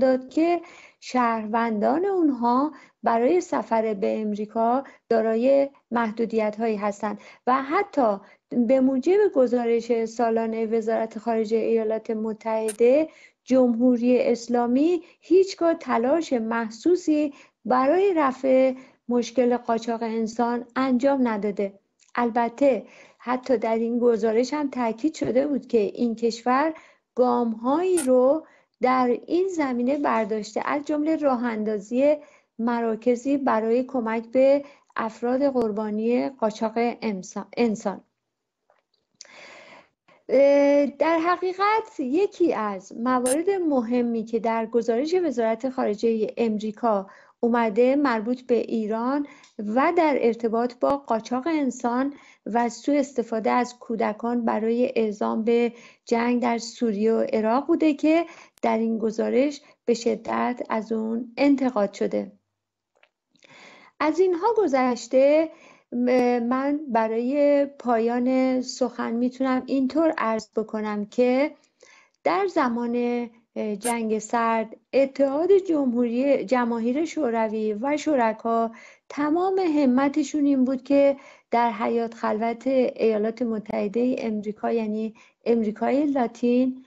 A: داد که شهروندان اونها برای سفر به امریکا دارای محدودیت هایی هستند و حتی به موجب گزارش سالانه وزارت خارجه ایالات متحده جمهوری اسلامی هیچگاه تلاش محسوسی برای رفع مشکل قاچاق انسان انجام نداده البته حتی در این گزارش هم تاکید شده بود که این کشور گامهایی رو در این زمینه برداشته از جمله راه اندازی مراکزی برای کمک به افراد قربانی قاچاق انسان در حقیقت یکی از موارد مهمی که در گزارش وزارت خارجه امریکا اومده مربوط به ایران و در ارتباط با قاچاق انسان و سوء استفاده از کودکان برای اعزام به جنگ در سوریه و عراق بوده که در این گزارش به شدت از اون انتقاد شده از اینها گذشته من برای پایان سخن میتونم اینطور عرض بکنم که در زمان جنگ سرد اتحاد جمهوری جماهیر شوروی و شرکا تمام همتشون این بود که در حیات خلوت ایالات متحده امریکا یعنی امریکای لاتین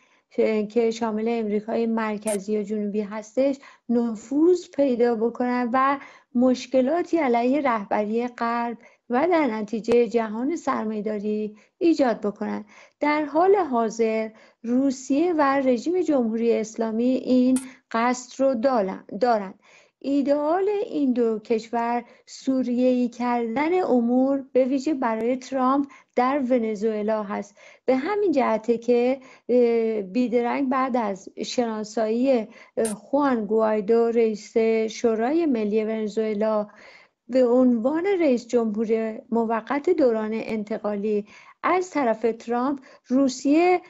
A: که شامل امریکای مرکزی و جنوبی هستش نفوذ پیدا بکنن و مشکلاتی علیه رهبری غرب و در نتیجه جهان سرمایداری ایجاد بکنن در حال حاضر روسیه و رژیم جمهوری اسلامی این قصد رو دارند ایدئال این دو کشور سوریهی کردن امور به ویژه برای ترامپ در ونزوئلا هست به همین جهته که بیدرنگ بعد از شناسایی خوان گوایدو رئیس شورای ملی ونزوئلا به عنوان رئیس جمهور موقت دوران انتقالی از طرف ترامپ روسیه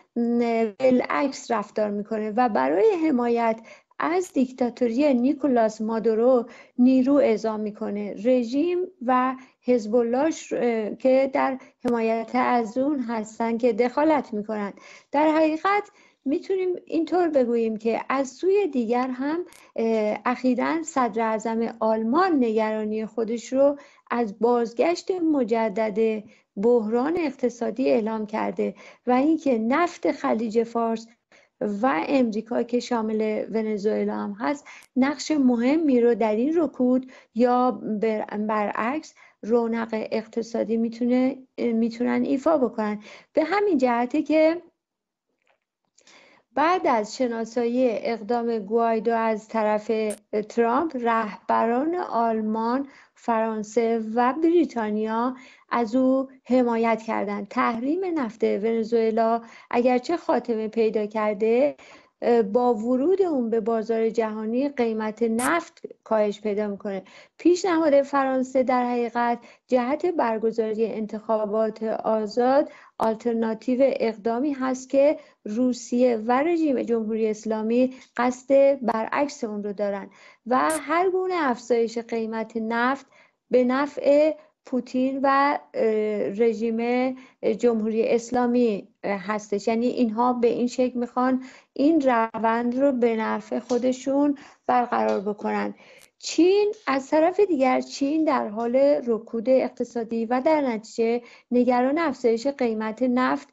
A: بالعکس رفتار میکنه و برای حمایت از دیکتاتوری نیکولاس مادورو نیرو اعزام میکنه رژیم و حزب که در حمایت از اون هستن که دخالت میکنن در حقیقت میتونیم اینطور بگوییم که از سوی دیگر هم اخیرا صدر اعظم آلمان نگرانی خودش رو از بازگشت مجدد بحران اقتصادی اعلام کرده و اینکه نفت خلیج فارس و امریکا که شامل ونزوئلا هم هست نقش مهمی رو در این رکود یا برعکس رونق اقتصادی میتونه میتونن ایفا بکنن به همین جهته که بعد از شناسایی اقدام گوایدو از طرف ترامپ رهبران آلمان فرانسه و بریتانیا از او حمایت کردند تحریم نفت ونزوئلا اگرچه خاتمه پیدا کرده با ورود اون به بازار جهانی قیمت نفت کاهش پیدا میکنه پیشنهاد فرانسه در حقیقت جهت برگزاری انتخابات آزاد آلترناتیو اقدامی هست که روسیه و رژیم جمهوری اسلامی قصد برعکس اون رو دارن و هر گونه افزایش قیمت نفت به نفع پوتین و رژیم جمهوری اسلامی هستش یعنی اینها به این شکل میخوان این روند رو به نفع خودشون برقرار بکنند. چین از طرف دیگر چین در حال رکود اقتصادی و در نتیجه نگران افزایش قیمت نفت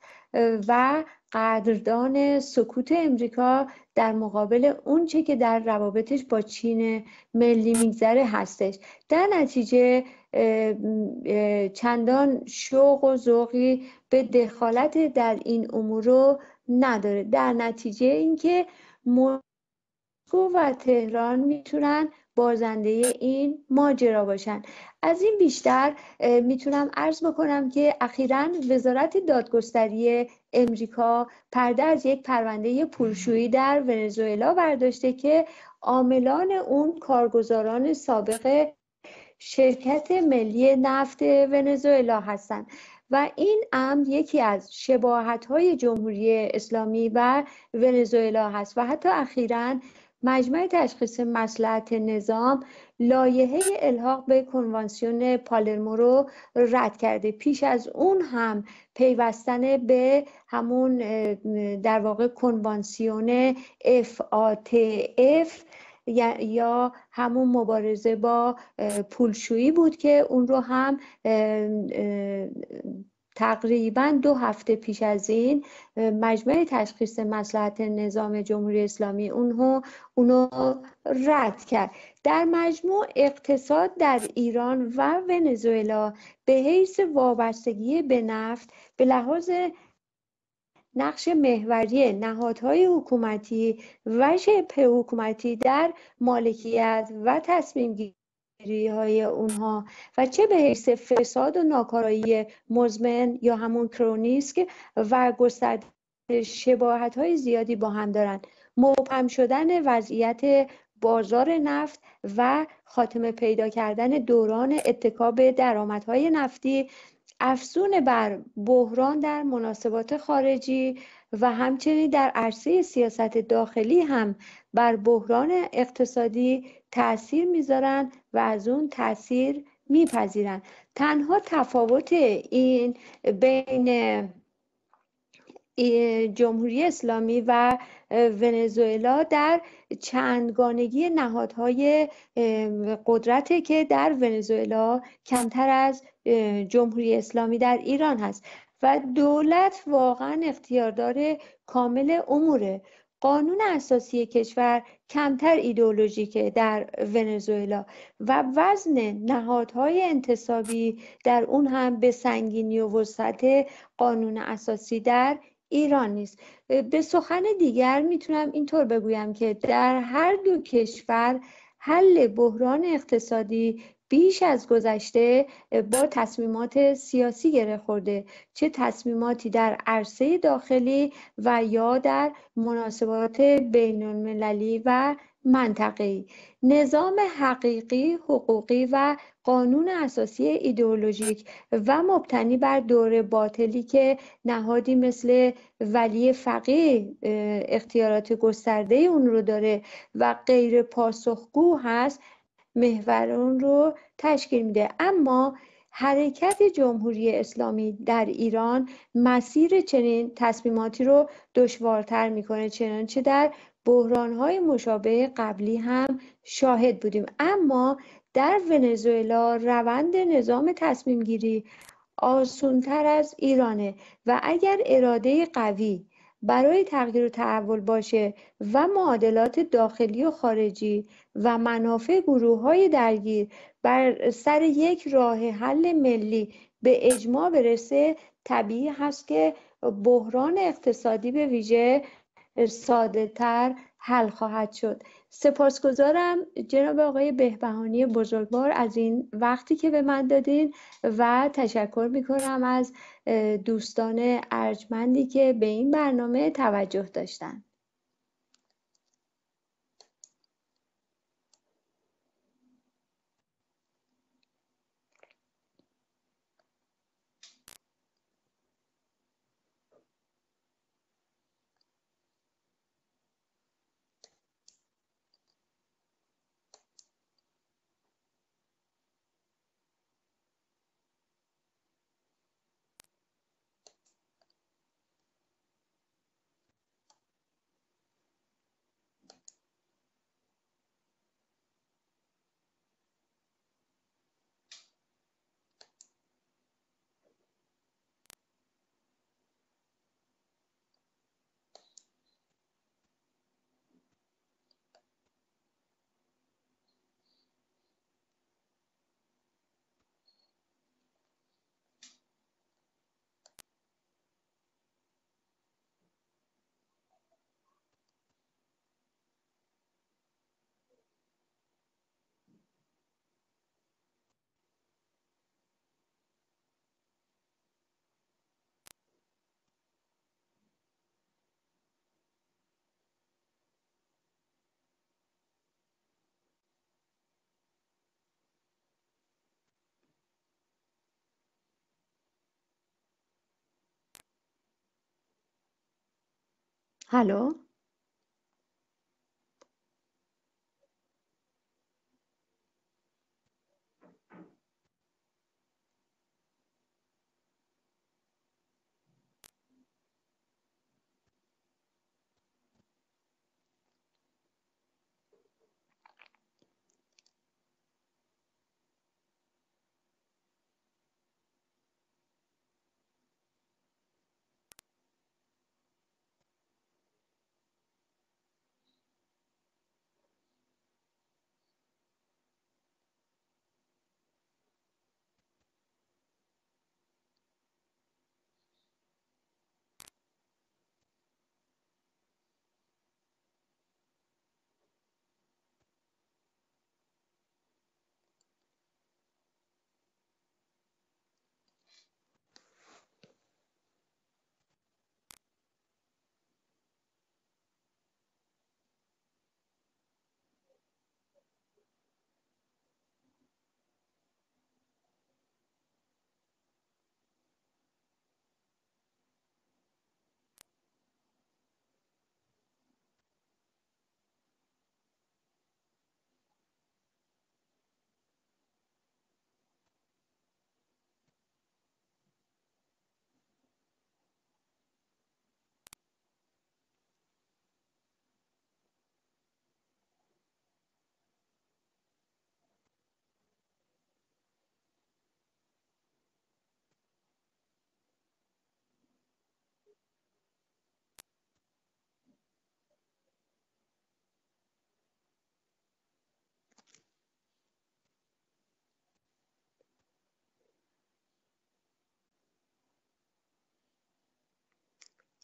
A: و قدردان سکوت امریکا در مقابل اونچه که در روابطش با چین ملی میگذره هستش در نتیجه چندان شوق و ذوقی به دخالت در این امور رو نداره در نتیجه اینکه مسکو و تهران میتونن بازنده این ماجرا باشن از این بیشتر میتونم عرض بکنم که اخیرا وزارت دادگستری امریکا پرده از یک پرونده پولشویی در ونزوئلا برداشته که عاملان اون کارگزاران سابق شرکت ملی نفت ونزوئلا هستند و این امر یکی از شباهت های جمهوری اسلامی و ونزوئلا هست و حتی اخیرا مجمع تشخیص مسلحت نظام لایحه الحاق به کنوانسیون پالرمو رو رد کرده پیش از اون هم پیوستن به همون در واقع کنوانسیون FATF یا همون مبارزه با پولشویی بود که اون رو هم تقریبا دو هفته پیش از این مجمع تشخیص مسلحت نظام جمهوری اسلامی اونو, اونو رد کرد در مجموع اقتصاد در ایران و ونزوئلا به حیث وابستگی به نفت به لحاظ نقش محوری نهادهای حکومتی و شبه حکومتی در مالکیت و تصمیم های اونها و چه به حیث فساد و ناکارایی مزمن یا همون کرونیسک و گسترده شباهت های زیادی با هم دارند مبهم شدن وضعیت بازار نفت و خاتمه پیدا کردن دوران اتکاب درآمدهای نفتی افزون بر بحران در مناسبات خارجی و همچنین در عرصه سیاست داخلی هم بر بحران اقتصادی تاثیر میذارن و از اون تاثیر میپذیرند تنها تفاوت این بین جمهوری اسلامی و ونزوئلا در چندگانگی نهادهای قدرت که در ونزوئلا کمتر از جمهوری اسلامی در ایران هست و دولت واقعا اختیاردار کامل اموره قانون اساسی کشور کمتر ایدئولوژیکه در ونزوئلا و وزن نهادهای انتصابی در اون هم به سنگینی و وسط قانون اساسی در ایران نیست به سخن دیگر میتونم اینطور بگویم که در هر دو کشور حل بحران اقتصادی بیش از گذشته با تصمیمات سیاسی گره خورده چه تصمیماتی در عرصه داخلی و یا در مناسبات بین المللی و منطقی نظام حقیقی حقوقی و قانون اساسی ایدئولوژیک و مبتنی بر دور باطلی که نهادی مثل ولی فقیه اختیارات گسترده اون رو داره و غیر پاسخگو هست محور اون رو تشکیل میده اما حرکت جمهوری اسلامی در ایران مسیر چنین تصمیماتی رو دشوارتر میکنه چنانچه در بحرانهای مشابه قبلی هم شاهد بودیم اما در ونزوئلا روند نظام تصمیم گیری آسونتر از ایرانه و اگر اراده قوی برای تغییر و تحول باشه و معادلات داخلی و خارجی و منافع گروه های درگیر بر سر یک راه حل ملی به اجماع برسه طبیعی هست که بحران اقتصادی به ویژه ساده تر حل خواهد شد سپاسگزارم جناب آقای بهبهانی بزرگوار از این وقتی که به من دادین و تشکر می کنم از دوستان ارجمندی که به این برنامه توجه داشتند. hallo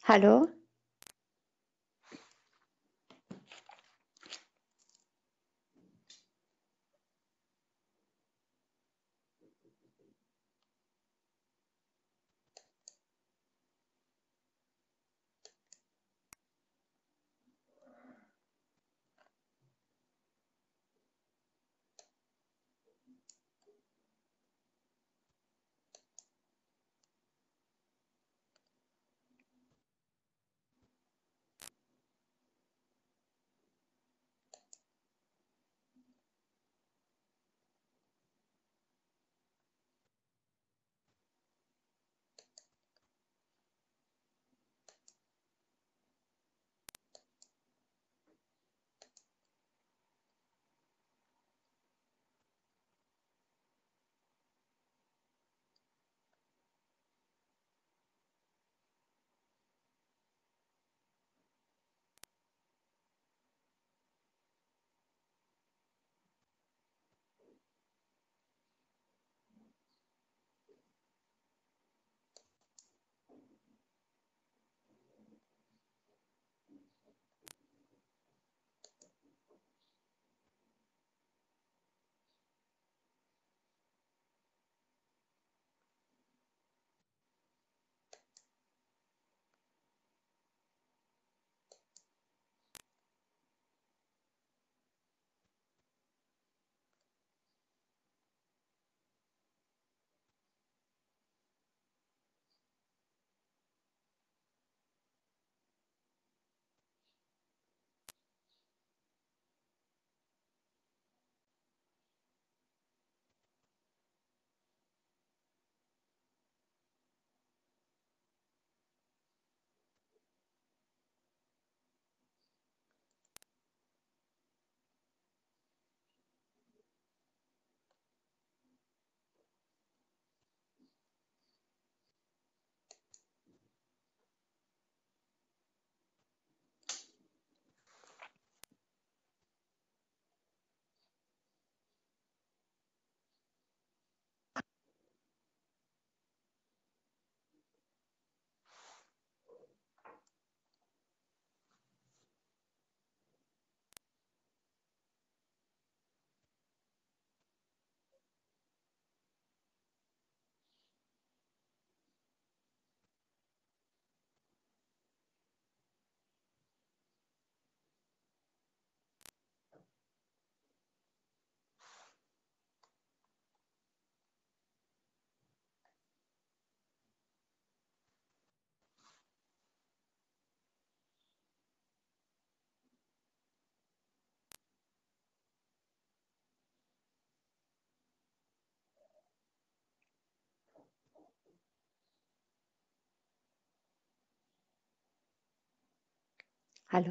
A: Hallo Alors